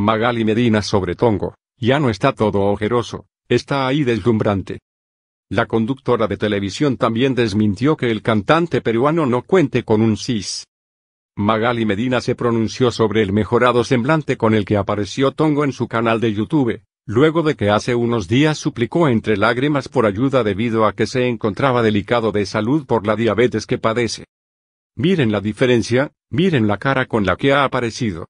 Magali Medina sobre Tongo, ya no está todo ojeroso, está ahí deslumbrante. La conductora de televisión también desmintió que el cantante peruano no cuente con un CIS. Magali Medina se pronunció sobre el mejorado semblante con el que apareció Tongo en su canal de YouTube, luego de que hace unos días suplicó entre lágrimas por ayuda debido a que se encontraba delicado de salud por la diabetes que padece. Miren la diferencia, miren la cara con la que ha aparecido.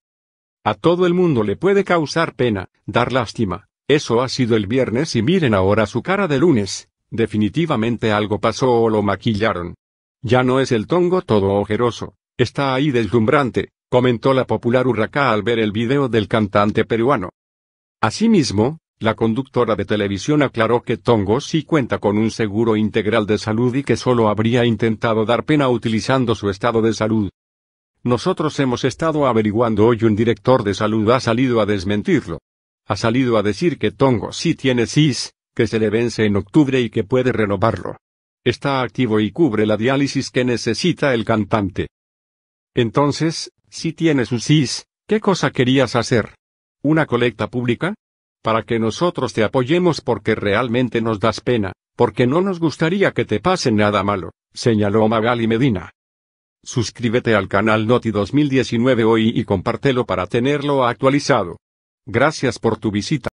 A todo el mundo le puede causar pena, dar lástima. Eso ha sido el viernes y miren ahora su cara de lunes. Definitivamente algo pasó o lo maquillaron. Ya no es el tongo todo ojeroso. Está ahí deslumbrante, comentó la popular Urraca al ver el video del cantante peruano. Asimismo, la conductora de televisión aclaró que Tongo sí cuenta con un seguro integral de salud y que solo habría intentado dar pena utilizando su estado de salud. Nosotros hemos estado averiguando hoy un director de salud ha salido a desmentirlo. Ha salido a decir que Tongo sí tiene SIS, que se le vence en octubre y que puede renovarlo. Está activo y cubre la diálisis que necesita el cantante. Entonces, si tienes un SIS, ¿qué cosa querías hacer? ¿Una colecta pública? Para que nosotros te apoyemos porque realmente nos das pena, porque no nos gustaría que te pase nada malo, señaló Magali Medina. Suscríbete al canal Noti 2019 hoy y compártelo para tenerlo actualizado. Gracias por tu visita.